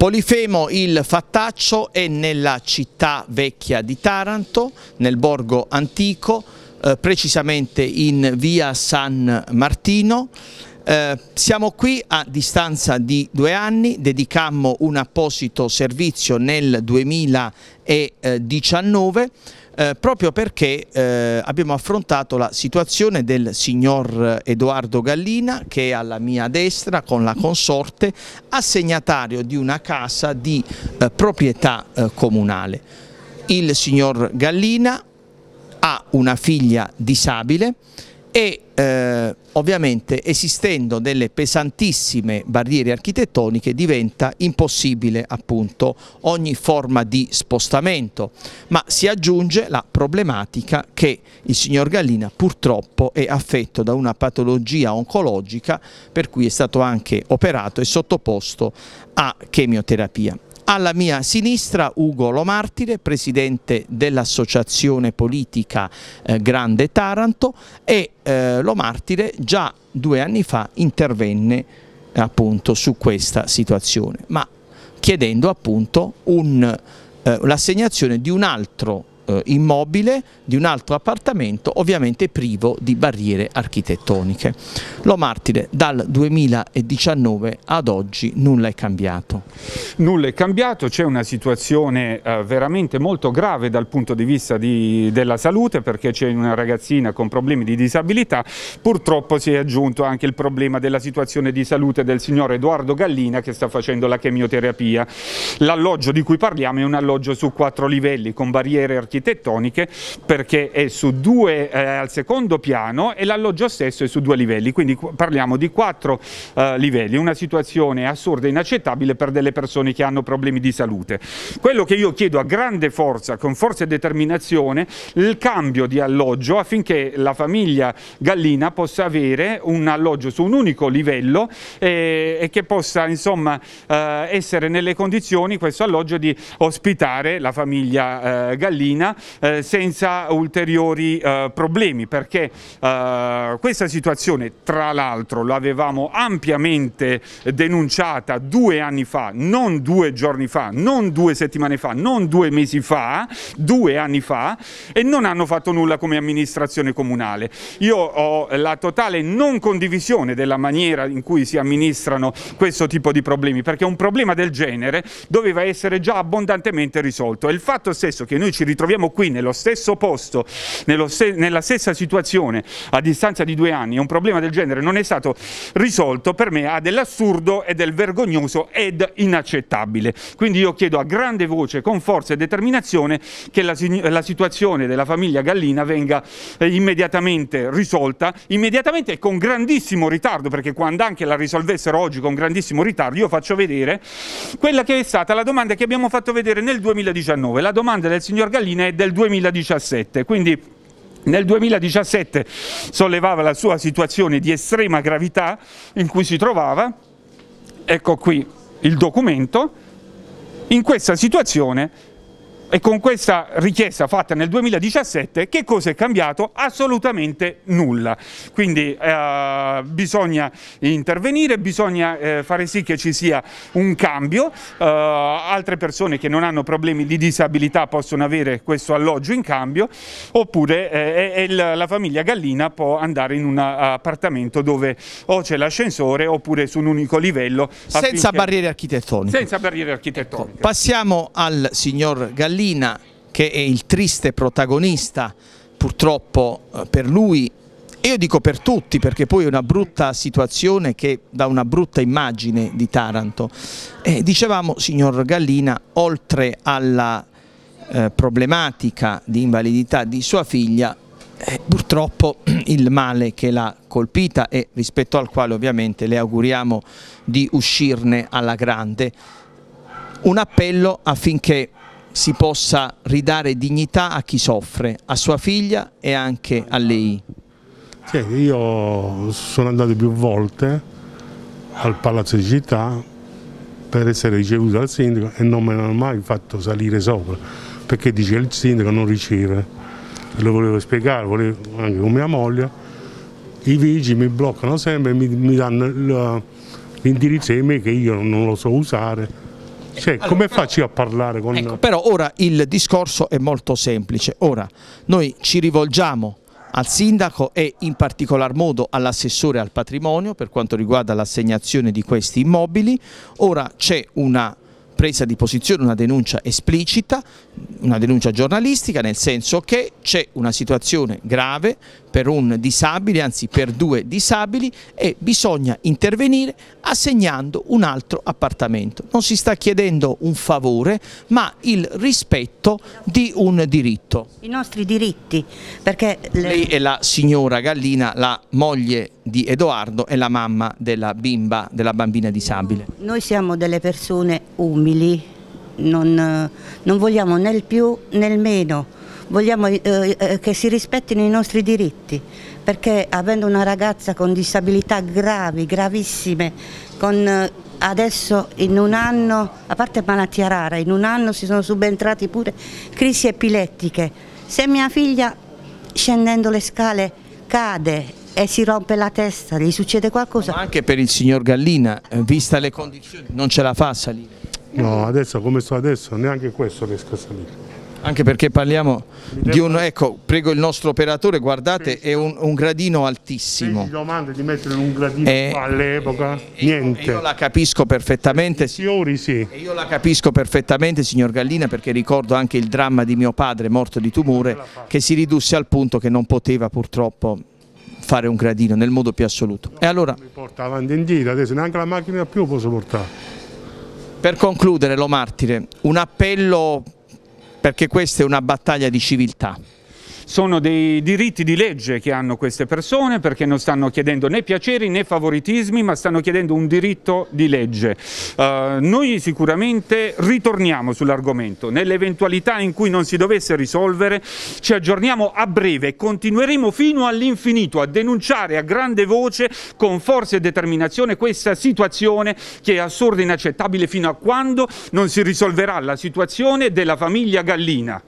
Polifemo il Fattaccio è nella città vecchia di Taranto, nel borgo antico, eh, precisamente in via San Martino. Eh, siamo qui a distanza di due anni, dedicammo un apposito servizio nel 2019 eh, proprio perché eh, abbiamo affrontato la situazione del signor Edoardo Gallina che è alla mia destra con la consorte assegnatario di una casa di eh, proprietà eh, comunale. Il signor Gallina ha una figlia disabile e eh, ovviamente esistendo delle pesantissime barriere architettoniche diventa impossibile appunto ogni forma di spostamento, ma si aggiunge la problematica che il signor Gallina purtroppo è affetto da una patologia oncologica per cui è stato anche operato e sottoposto a chemioterapia alla mia sinistra Ugo Lomartire, presidente dell'associazione politica eh, Grande Taranto e eh, Lomartire già due anni fa intervenne appunto su questa situazione, ma chiedendo appunto eh, l'assegnazione di un altro eh, immobile di un altro appartamento ovviamente privo di barriere architettoniche. Lo Martire dal 2019 ad oggi nulla è cambiato. Nulla è cambiato, c'è una situazione eh, veramente molto grave dal punto di vista di, della salute perché c'è una ragazzina con problemi di disabilità, purtroppo si è aggiunto anche il problema della situazione di salute del signor Edoardo Gallina che sta facendo la chemioterapia. L'alloggio di cui parliamo è un alloggio su quattro livelli con barriere architettoniche architettoniche perché è su due eh, al secondo piano e l'alloggio stesso è su due livelli, quindi parliamo di quattro eh, livelli, una situazione assurda e inaccettabile per delle persone che hanno problemi di salute. Quello che io chiedo a grande forza, con forza e determinazione, il cambio di alloggio affinché la famiglia Gallina possa avere un alloggio su un unico livello e, eh, e che possa insomma eh, essere nelle condizioni questo alloggio di ospitare la famiglia eh, Gallina Cina eh, senza ulteriori eh, problemi perché eh, questa situazione tra l'altro l'avevamo ampiamente denunciata due anni fa, non due giorni fa, non due settimane fa, non due mesi fa, due anni fa e non hanno fatto nulla come amministrazione comunale. Io ho la totale non condivisione della maniera in cui si amministrano questo tipo di problemi perché un problema del genere doveva essere già abbondantemente risolto e il fatto stesso che noi ci ritroviamo troviamo qui nello stesso posto, st nella stessa situazione, a distanza di due anni, un problema del genere non è stato risolto, per me ha dell'assurdo e del vergognoso ed inaccettabile. Quindi io chiedo a grande voce, con forza e determinazione, che la, la situazione della famiglia Gallina venga eh, immediatamente risolta, immediatamente e con grandissimo ritardo, perché quando anche la risolvessero oggi con grandissimo ritardo, io faccio vedere quella che è stata la domanda che abbiamo fatto vedere nel 2019, la domanda del signor Gallina fine del 2017. Quindi nel 2017 sollevava la sua situazione di estrema gravità in cui si trovava, ecco qui il documento, in questa situazione e con questa richiesta fatta nel 2017 che cosa è cambiato? Assolutamente nulla. Quindi eh, bisogna intervenire, bisogna eh, fare sì che ci sia un cambio. Eh, altre persone che non hanno problemi di disabilità possono avere questo alloggio in cambio oppure eh, la famiglia Gallina può andare in un eh, appartamento dove o c'è l'ascensore oppure su un unico livello. Senza barriere architettoniche. Senza barriere architettoniche. Ecco, passiamo al signor Gallina Gallina che è il triste protagonista purtroppo eh, per lui e io dico per tutti perché poi è una brutta situazione che dà una brutta immagine di Taranto. Eh, dicevamo, signor Gallina, oltre alla eh, problematica di invalidità di sua figlia, eh, purtroppo il male che l'ha colpita e rispetto al quale ovviamente le auguriamo di uscirne alla grande, un appello affinché si possa ridare dignità a chi soffre, a sua figlia e anche a lei. Sì, io sono andato più volte al Palazzo di Città per essere ricevuto dal sindaco e non me l'hanno mai fatto salire sopra perché dice il sindaco non riceve. Lo volevo spiegare, volevo, anche con mia moglie, i vigili mi bloccano sempre e mi, mi danno l'indirizzo di me che io non lo so usare cioè, allora, come faccio a parlare con... Ecco, però ora il discorso è molto semplice. Ora, noi ci rivolgiamo al sindaco e in particolar modo all'assessore al patrimonio per quanto riguarda l'assegnazione di questi immobili. Ora c'è una presa di posizione, una denuncia esplicita, una denuncia giornalistica, nel senso che c'è una situazione grave per un disabile, anzi per due disabili e bisogna intervenire assegnando un altro appartamento. Non si sta chiedendo un favore ma il rispetto di un diritto. I nostri diritti perché... Le... Lei è la signora Gallina, la moglie di Edoardo e la mamma della bimba, della bambina disabile. Noi siamo delle persone umili, non, non vogliamo né il più né il meno vogliamo eh, eh, che si rispettino i nostri diritti, perché avendo una ragazza con disabilità gravi, gravissime, con, eh, adesso in un anno, a parte malattia rara, in un anno si sono subentrati pure crisi epilettiche. Se mia figlia scendendo le scale cade e si rompe la testa, gli succede qualcosa. Ma anche per il signor Gallina, eh, vista le condizioni, non ce la fa a salire. No, adesso come sto adesso, neanche questo riesco a salire. Anche perché parliamo di un, ecco, prego il nostro operatore, guardate, è un, un, gradino altissimo. Mi domanda di mettere un gradino all'epoca, niente. Io, la capisco perfettamente. Fiori, sì. Io la capisco perfettamente, signor Gallina, perché ricordo anche il dramma di mio padre morto di tumore, che si ridusse al punto che non poteva purtroppo fare un gradino nel modo più assoluto. e allora... Mi porta avanti e indietro, adesso neanche la macchina più posso portare. Per concludere, Lo Martire, un appello perché questa è una battaglia di civiltà sono dei diritti di legge che hanno queste persone perché non stanno chiedendo né piaceri né favoritismi ma stanno chiedendo un diritto di legge. Eh, noi sicuramente ritorniamo sull'argomento, nell'eventualità in cui non si dovesse risolvere ci aggiorniamo a breve e continueremo fino all'infinito a denunciare a grande voce con forza e determinazione questa situazione che è assurda e inaccettabile fino a quando non si risolverà la situazione della famiglia Gallina.